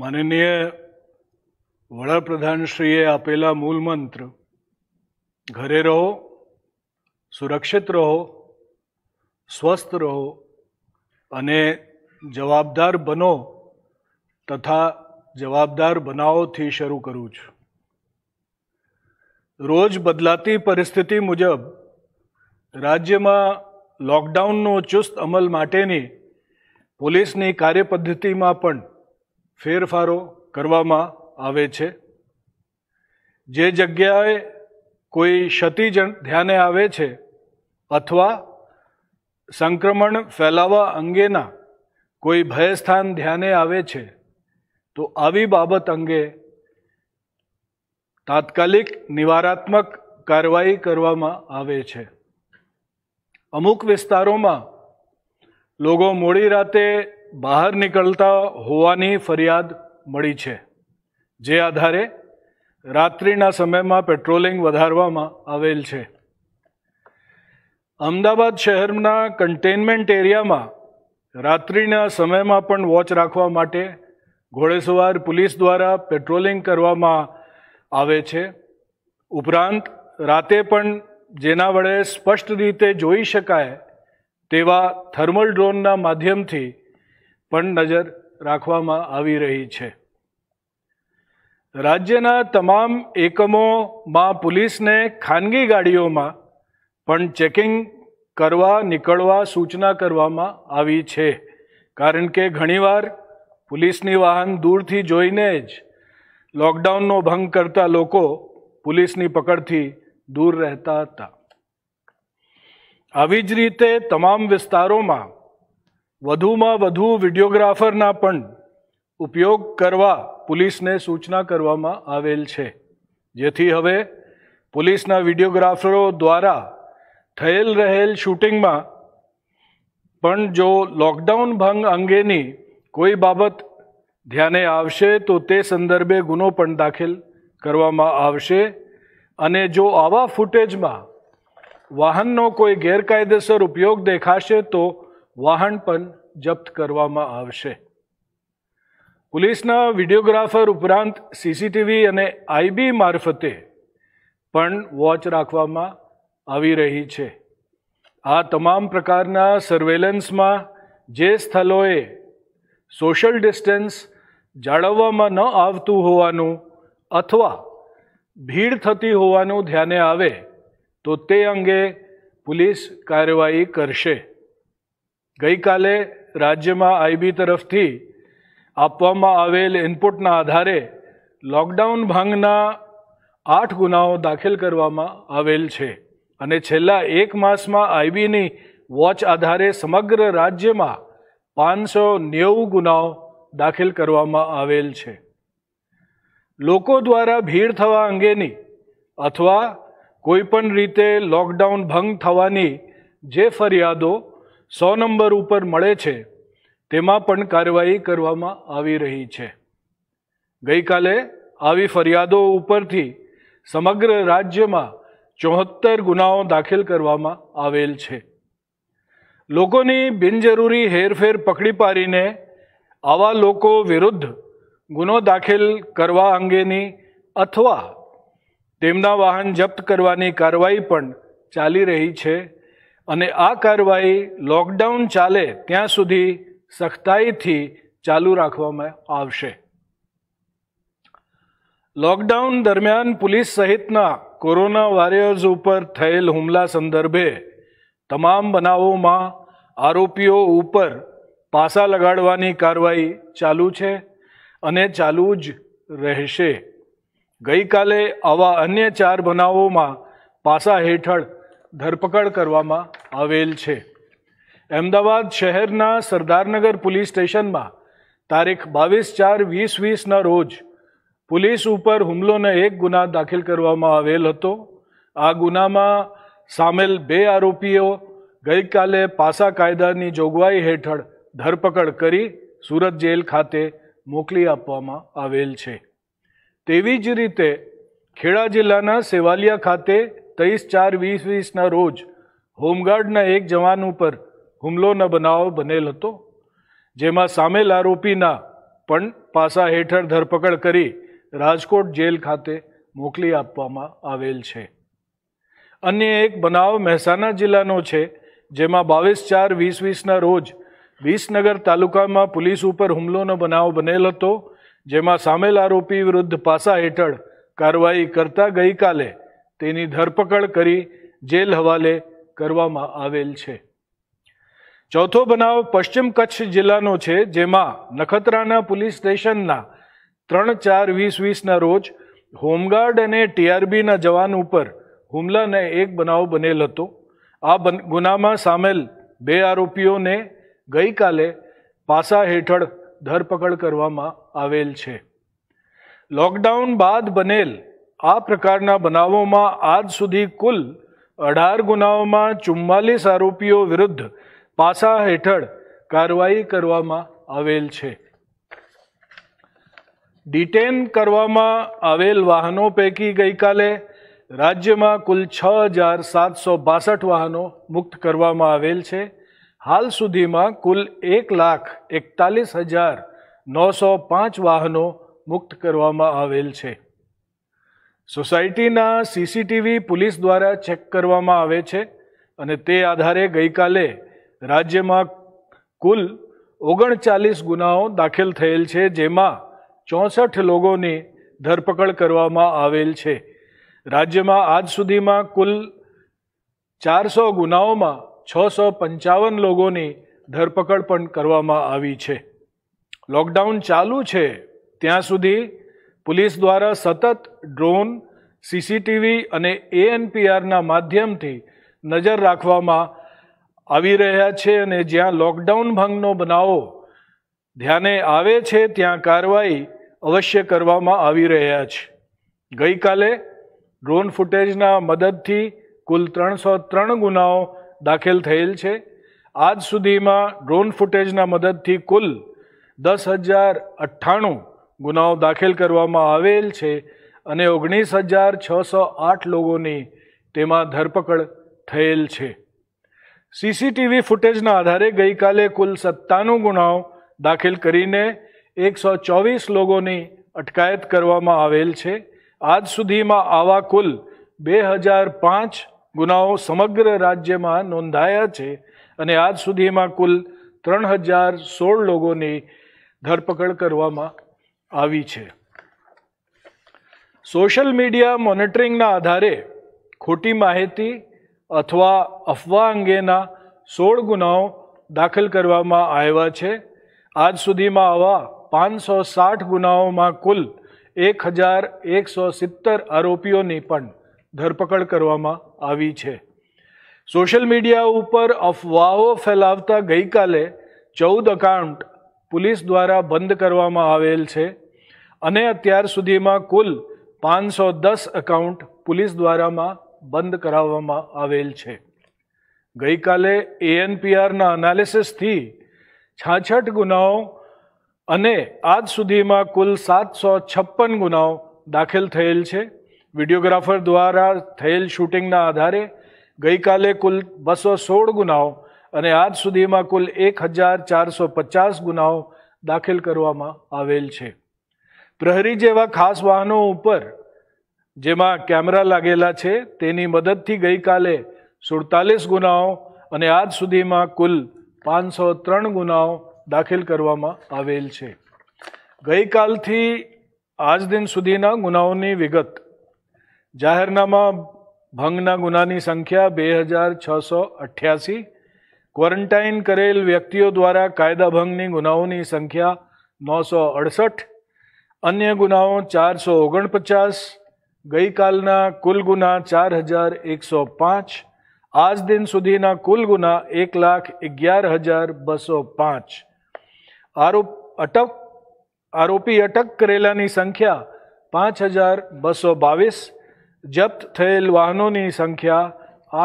માનનીય વડાપ્રધાનશ્રીએ આપેલા મૂલ મંત્ર ઘરે રહો સુરક્ષિત રહો સ્વસ્થ રહો અને જવાબદાર બનો તથા જવાબદાર બનાવોથી શરૂ કરું છું રોજ બદલાતી પરિસ્થિતિ મુજબ રાજ્યમાં લોકડાઉનનો ચુસ્ત અમલ માટેની પોલીસની કાર્યપદ્ધતિમાં પણ ફેરફારો કરવામાં આવે છે જે જગ્યાએ કોઈ ક્ષતિ ધ્યાને આવે છે અથવા સંક્રમણ ફેલાવા અંગેના કોઈ ભયસ્થાન ધ્યાને આવે છે તો આવી બાબત અંગે તાત્કાલિક નિવારાત્મક કાર્યવાહી કરવામાં આવે છે અમુક વિસ્તારોમાં લોકો મોડી રાતે બહાર નીકળતા હોવાની ફરિયાદ મળી છે જે આધારે રાત્રિના સમયમાં પેટ્રોલિંગ વધારવામાં આવેલ છે અમદાવાદ શહેરના કન્ટેનમેન્ટ એરિયામાં રાત્રિના સમયમાં પણ વોચ રાખવા માટે ઘોડેસવાર પોલીસ દ્વારા પેટ્રોલિંગ કરવામાં આવે છે ઉપરાંત રાતે પણ જેના વડે સ્પષ્ટ રીતે જોઈ શકાય તેવા થર્મલ ડ્રોનના માધ્યમથી પણ નજર રાખવામાં આવી રહી છે રાજ્યના તમામ એકમોમાં પોલીસને ખાનગી ગાડીઓમાં પણ ચેકિંગ કરવા નીકળવા સૂચના કરવામાં આવી છે કારણ કે ઘણીવાર પોલીસની વાહન દૂરથી જોઈને જ લોકડાઉનનો ભંગ કરતા લોકો પોલીસની પકડથી દૂર રહેતા હતા આવી જ રીતે તમામ વિસ્તારોમાં વધુમાં વધુ વિડીયોગ્રાફરના પણ ઉપયોગ કરવા પોલીસને સૂચના કરવામાં આવેલ છે જેથી હવે પોલીસના વિડીયોગ્રાફરો દ્વારા થયેલ રહેલ શૂટિંગમાં પણ જો લોકડાઉન ભંગ અંગેની કોઈ બાબત ધ્યાને આવશે તો તે સંદર્ભે ગુનો પણ દાખલ કરવામાં આવશે અને જો આવા ફૂટેજમાં વાહનનો કોઈ ગેરકાયદેસર ઉપયોગ દેખાશે તો વાહન પણ જપ્ત કરવામાં આવશે પોલીસના વિડીયોગ્રાફર ઉપરાંત સીસીટીવી અને આઈબી મારફતે પણ વોચ રાખવામાં આવી રહી છે આ તમામ પ્રકારના સર્વેલન્સમાં જે સ્થળોએ સોશિયલ ડિસ્ટન્સ જાળવવામાં ન આવતું હોવાનું અથવા ભીડ થતી હોવાનું ધ્યાને આવે તો તે અંગે પોલીસ કાર્યવાહી કરશે ગઈકાલે રાજ્યમાં આઈબી તરફથી આપવામાં આવેલ ઇનપુટના આધારે લોકડાઉન ભંગના આઠ ગુનાઓ દાખલ કરવામાં આવેલ છે અને છેલ્લા એક માસમાં આઈબીની વોચ આધારે સમગ્ર રાજ્યમાં પાંચસો નેવું ગુનાઓ દાખલ કરવામાં આવેલ છે લોકો દ્વારા ભીડ થવા અંગેની અથવા કોઈપણ રીતે લોકડાઉન ભંગ થવાની જે ફરિયાદો સો નંબર ઉપર મળે છે તેમાં પણ કાર્યવાહી કરવામાં આવી રહી છે ગઈકાલે આવી ફરિયાદો ઉપરથી સમગ્ર રાજ્યમાં ચોહત્તર ગુનાઓ દાખલ કરવામાં આવેલ છે લોકોની બિનજરૂરી હેરફેર પકડી પાડીને આવા લોકો વિરુદ્ધ ગુનો દાખલ કરવા અંગેની અથવા તેમના વાહન જપ્ત કરવાની કાર્યવાહી પણ ચાલી રહી છે અને આ કાર્યવાહી લોકડાઉન ચાલે ત્યાં સુધી સખ્તાઈથી ચાલુ રાખવામાં આવશે લોકડાઉન દરમિયાન પોલીસ સહિતના કોરોના વોરિયર્સ ઉપર થયેલ હુમલા સંદર્ભે તમામ બનાવોમાં આરોપીઓ ઉપર પાસા લગાડવાની કાર્યવાહી ચાલુ છે અને ચાલુ જ રહેશે ગઈકાલે આવા અન્ય ચાર બનાવોમાં પાસા હેઠળ ધરપકડ કરવામાં આવેલ છે અમદાવાદ શહેરના સરદારનગર પોલીસ સ્ટેશનમાં તારીખ બાવીસ ચાર વીસ વીસના રોજ પોલીસ ઉપર હુમલોનો એક ગુના દાખલ કરવામાં આવેલ હતો આ ગુનામાં સામેલ બે આરોપીઓ ગઈકાલે પાસા કાયદાની જોગવાઈ હેઠળ ધરપકડ કરી સુરત જેલ ખાતે મોકલી આપવામાં આવેલ છે તેવી જ રીતે ખેડા જિલ્લાના સેવાલિયા ખાતે ત્રેવીસ ચાર વીસ વીસના રોજ હોમગાર્ડના એક જવાન ઉપર હુમલોના બનાવ બનેલ હતો જેમાં સામેલ આરોપીના પણ પાસા હેઠળ ધરપકડ કરી રાજકોટ જેલ ખાતે મોકલી આપવામાં આવેલ છે અન્ય એક બનાવ મહેસાણા જિલ્લાનો છે જેમાં બાવીસ ચાર વીસ વીસના રોજ વિસનગર તાલુકામાં પોલીસ ઉપર હુમલોનો બનાવ બનેલ હતો જેમાં સામેલ આરોપી વિરુદ્ધ પાસા હેઠળ કાર્યવાહી કરતા ગઈકાલે તેની ધરપકડ કરી જેલ હવાલે કરવામાં આવેલ છે ચોથો બનાવ પશ્ચિમ કચ્છ જિલ્લાનો છે જેમાં નખત્રાના પોલીસ સ્ટેશનના ત્રણ ચાર વીસ વીસના રોજ હોમગાર્ડ અને ટીઆરબીના જવાન ઉપર હુમલાને એક બનાવ બનેલ હતો આ ગુનામાં સામેલ બે આરોપીઓને ગઈકાલે પાસા હેઠળ ધરપકડ કરવામાં આવેલ છે લોકડાઉન બાદ બનેલ આ પ્રકારના બનાવોમાં આજ સુધી કુલ અઢાર ગુનાઓમાં ચુમ્માલીસ આરોપીઓ વિરુદ્ધ પાસા હેઠળ કાર્યવાહી કરવામાં આવેલ છે ડિટેન કરવામાં આવેલ વાહનો પૈકી ગઈકાલે રાજ્યમાં કુલ છ હજાર સાતસો બાસઠ વાહનો મુક્ત કરવામાં આવેલ છે હાલ સુધીમાં કુલ એક લાખ એકતાલીસ હજાર નવસો પાંચ વાહનો મુક્ત કરવામાં આવેલ છે સોસાયટીના સીસીટીવી પોલીસ દ્વારા ચેક કરવામાં આવે છે અને તે આધારે ગઈકાલે રાજ્યમાં કુલ ઓગણચાલીસ ગુનાઓ દાખલ થયેલ છે જેમાં ચોસઠ લોકોની ધરપકડ કરવામાં આવેલ છે રાજ્યમાં આજ સુધીમાં કુલ ચારસો ગુનાઓમાં છસો પંચાવન લોકોની ધરપકડ પણ કરવામાં આવી છે લોકડાઉન ચાલુ છે ત્યાં સુધી પોલીસ દ્વારા સતત ડ્રોન સીસીટીવી અને એએનપીઆરના માધ્યમથી નજર રાખવામાં આવી રહ્યા છે અને જ્યાં લોકડાઉન ભંગનો બનાવો ધ્યાને આવે છે ત્યાં કાર્યવાહી અવશ્ય કરવામાં આવી રહ્યા છે ગઈકાલે ડ્રોન ફૂટેજના મદદથી કુલ ત્રણસો ત્રણ ગુનાઓ દાખલ થયેલ છે આજ સુધીમાં ડ્રોન ફૂટેજના મદદથી કુલ દસ હજાર અઠ્ઠાણું ગુનાઓ દાખલ કરવામાં આવેલ છે અને ઓગણીસ હજાર છસો આઠ લોકોની તેમાં ધરપકડ થયેલ છે સીસીટીવી ફૂટેજના આધારે ગઈકાલે કુલ સત્તાનું ગુનાઓ દાખલ કરીને એકસો ચોવીસ લોકોની અટકાયત કરવામાં આવેલ છે આજ સુધીમાં આવા કુલ બે હજાર પાંચ ગુનાઓ સમગ્ર રાજ્યમાં નોંધાયા છે અને આજ સુધીમાં કુલ ત્રણ હજાર સોળ લોકોની ધરપકડ કરવામાં આવી છે સોશિયલ મીડિયા મોનિટરિંગના આધારે ખોટી માહિતી અથવા અફવા અંગેના સોળ ગુનાઓ દાખલ કરવામાં આવ્યા છે આજ સુધીમાં આવા પાંચસો સાઠ ગુનાઓમાં કુલ એક હજાર એકસો સિત્તેર આરોપીઓની પણ ધરપકડ કરવામાં આવી છે સોશિયલ મીડિયા ઉપર અફવાઓ ફેલાવતા ગઈકાલે ચૌદ એકાઉન્ટ પોલીસ દ્વારા બંધ કરવામાં આવેલ છે અને અત્યાર સુધીમાં કુલ પાંચસો દસ એકાઉન્ટ પોલીસ દ્વારામાં બંધ કરાવવામાં આવેલ છે ગઈકાલે એએનપીઆરના એનાલિસિસથી છાછઠ ગુનાઓ અને આજ સુધીમાં કુલ સાતસો છપ્પન ગુનાઓ દાખલ થયેલ છે વિડીયોગ્રાફર દ્વારા થયેલ શૂટિંગના આધારે ગઈકાલે કુલ બસો સોળ ગુનાઓ અને આજ સુધીમાં કુલ એક હજાર ચારસો પચાસ ગુનાઓ દાખલ કરવામાં આવેલ છે પ્રહરી જેવા ખાસ વાહનો ઉપર જેમાં કેમેરા લાગેલા છે તેની મદદથી ગઈકાલે સુડતાલીસ ગુનાઓ અને આજ સુધીમાં કુલ પાંચસો ત્રણ ગુનાઓ દાખલ કરવામાં આવેલ છે ગઈકાલથી આજ દિન સુધીના ગુનાઓની વિગત જાહેરનામા ભંગના ગુનાની સંખ્યા બે હજાર છસો અઠ્યાસી ક્વોરન્ટાઇન કરેલ વ્યક્તિઓ દ્વારા કાયદાભંગની ગુનાઓની સંખ્યા નવસો અડસઠ અન્ય ગુનાઓ ચારસો ઓગણપચાસ ગઈકાલના કુલ ગુના ચાર હજાર એકસો પાંચ આજ દિન સુધીના કુલ ગુના એક લાખ અગિયાર હજાર બસો પાંચ આરોપ અટક આરોપી અટક કરેલાની સંખ્યા પાંચ હજાર બસો બાવીસ જપ્ત થયેલ વાહનોની સંખ્યા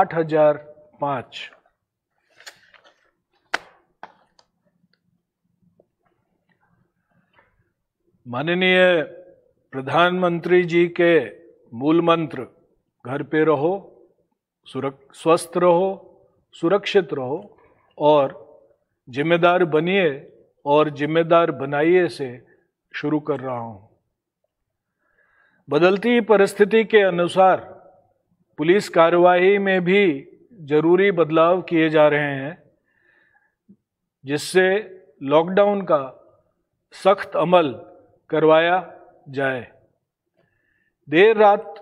આઠ હજાર પાંચ माननीय प्रधानमंत्री जी के मूल मंत्र घर पे रहो सुरक स्वस्थ रहो सुरक्षित रहो और जिम्मेदार बनिए और जिम्मेदार बनाइए से शुरू कर रहा हूं बदलती परिस्थिति के अनुसार पुलिस कार्यवाही में भी जरूरी बदलाव किए जा रहे हैं जिससे लॉकडाउन का सख्त अमल करवाया जाए देर रात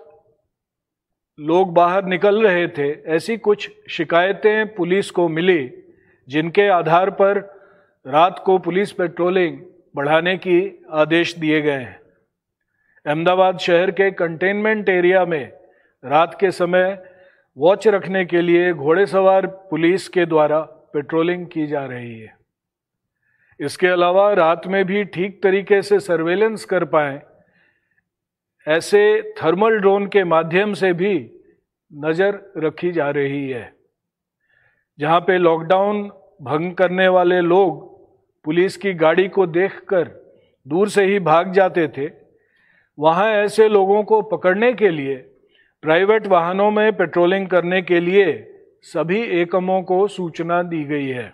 लोग बाहर निकल रहे थे ऐसी कुछ शिकायतें पुलिस को मिली जिनके आधार पर रात को पुलिस पेट्रोलिंग बढ़ाने की आदेश दिए गए हैं अहमदाबाद शहर के कंटेनमेंट एरिया में रात के समय वॉच रखने के लिए घोड़े सवार पुलिस के द्वारा पेट्रोलिंग की जा रही है इसके अलावा रात में भी ठीक तरीके से सर्वेलेंस कर पाए ऐसे थर्मल ड्रोन के माध्यम से भी नज़र रखी जा रही है जहाँ पे लॉकडाउन भंग करने वाले लोग पुलिस की गाड़ी को देखकर दूर से ही भाग जाते थे वहाँ ऐसे लोगों को पकड़ने के लिए प्राइवेट वाहनों में पेट्रोलिंग करने के लिए सभी एकमों को सूचना दी गई है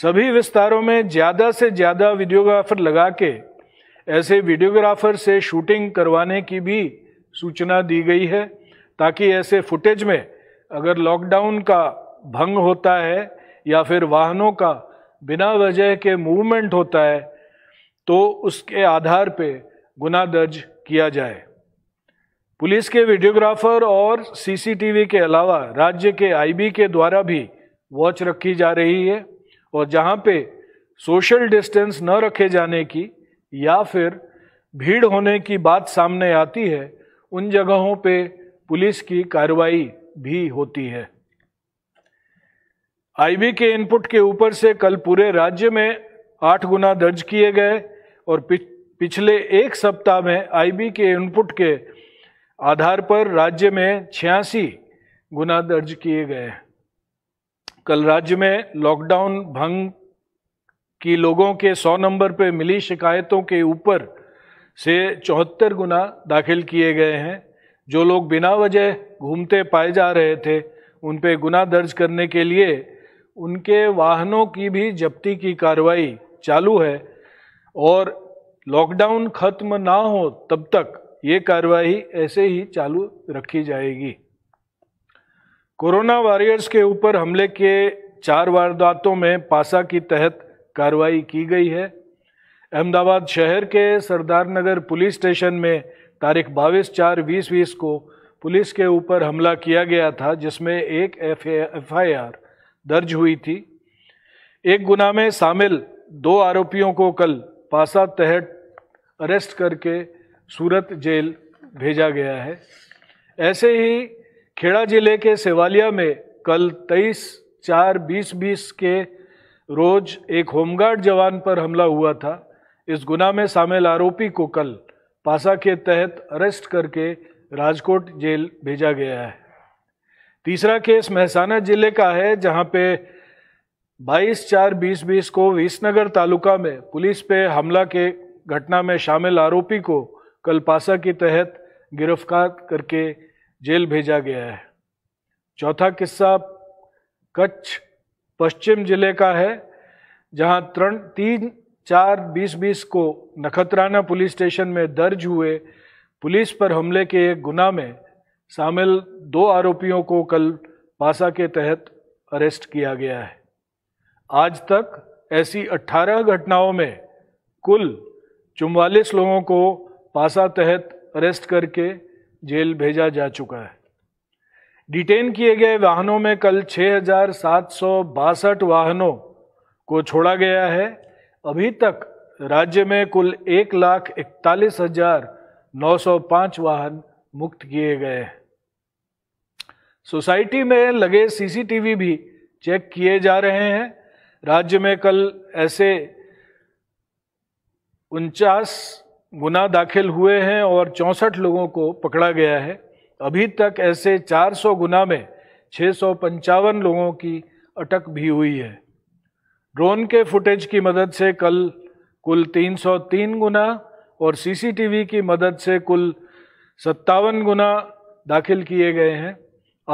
सभी विस्तारों में ज़्यादा से ज़्यादा वीडियोग्राफर लगा के ऐसे वीडियोग्राफर से शूटिंग करवाने की भी सूचना दी गई है ताकि ऐसे फुटेज में अगर लॉकडाउन का भंग होता है या फिर वाहनों का बिना वजह के मूवमेंट होता है तो उसके आधार पे गुना दर्ज किया जाए पुलिस के वीडियोग्राफर और सीसीटीवी के अलावा राज्य के आईबी के द्वारा भी वॉच रखी जा रही है और जहाँ पे सोशल डिस्टेंस न रखे जाने की या फिर भीड़ होने की बात सामने आती है उन जगहों पे पुलिस की कार्रवाई भी होती है आईबी के इनपुट के ऊपर से कल पूरे राज्य में आठ गुना दर्ज किए गए और पिछले एक सप्ताह में आईबी के इनपुट के आधार पर राज्य में छियासी गुना दर्ज किए गए हैं कल राज्य में लॉकडाउन भंग की लोगों के 100 नंबर पर मिली शिकायतों के ऊपर से चौहत्तर गुना दाखिल किए गए हैं जो लोग बिना वजह घूमते पाए जा रहे थे उन पर गुना दर्ज करने के लिए उनके वाहनों की भी जब्ती की कार्रवाई चालू है और लॉकडाउन खत्म ना हो तब तक ये कार्रवाई ऐसे ही चालू रखी जाएगी कोरोना वॉरियर्स के ऊपर हमले के चार वारदातों में पासा की तहत कार्रवाई की गई है अहमदाबाद शहर के सरदार नगर पुलिस स्टेशन में तारीख बाईस चार बीस बीस को पुलिस के ऊपर हमला किया गया था जिसमें एक एफ आई आर दर्ज हुई थी एक गुना में शामिल दो आरोपियों को कल पासा तहत अरेस्ट करके सूरत जेल भेजा गया है ऐसे ही खेड़ा जिले के सेवालिया में कल तेईस चार बीस बीस के रोज एक होमगार्ड जवान पर हमला हुआ था इस गुना में शामिल आरोपी को कल पासा के तहत अरेस्ट करके राजकोट जेल भेजा गया है तीसरा केस महसाना जिले का है जहां पे 22 चार बीस बीस को विसनगर तालुका में पुलिस पे हमला के घटना में शामिल आरोपी को कल पासा के तहत गिरफ्तार करके जेल भेजा गया है चौथा किस्सा कच्छ पश्चिम जिले का है जहां त्रन तीन चार बीस बीस को नखत्राना पुलिस स्टेशन में दर्ज हुए पुलिस पर हमले के एक गुना में शामिल दो आरोपियों को कल पासा के तहत अरेस्ट किया गया है आज तक ऐसी 18 घटनाओं में कुल चुवालीस लोगों को पासा तहत अरेस्ट करके जेल भेजा जा चुका है डिटेन किए गए वाहनों में कल छः वाहनों को छोड़ा गया है अभी तक राज्य में कुल एक लाख इकतालीस हजार नौ सौ पांच वाहन मुक्त किए गए हैं सोसाइटी में लगे सीसीटीवी भी चेक किए जा रहे हैं राज्य में कल ऐसे उनचास गुना दाखिल हुए हैं और चौंसठ लोगों को पकड़ा गया है अभी तक ऐसे 400 गुना में छः लोगों की अटक भी हुई है ड्रोन के फुटेज की मदद से कल कुल 303 गुना और सीसीटीवी की मदद से कुल सत्तावन गुना दाखिल किए गए हैं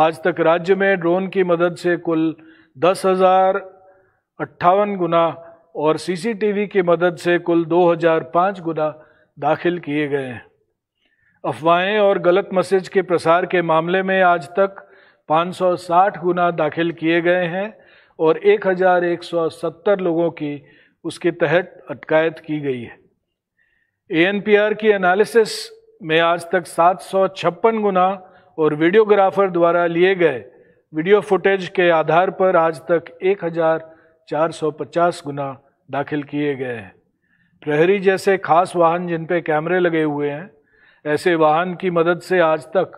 आज तक राज्य में ड्रोन की मदद से कुल दस हज़ार अट्ठावन गुना और सीसीटीवी की मदद से कुल दो हज़ार पाँच गुना दाखिल किए गए हैं अफवाहें और गलत मैसेज के प्रसार के मामले में आज तक 560 गुना दाखिल किए गए हैं और 1170 लोगों की उसके तहत अटकायत की गई है ए की एनालिसिस में आज तक सात गुना और वीडियोग्राफर द्वारा लिए गए वीडियो फुटेज के आधार पर आज तक 1450 गुना दाखिल किए गए हैं प्रहरी जैसे खास वाहन जिन पे कैमरे लगे हुए हैं ऐसे वाहन की मदद से आज तक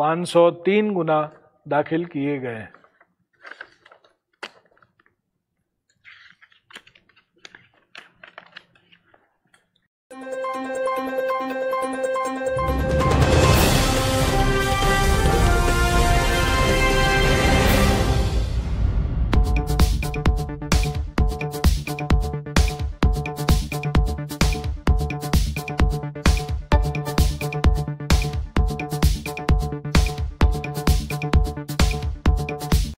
503 गुना दाखिल किए गए हैं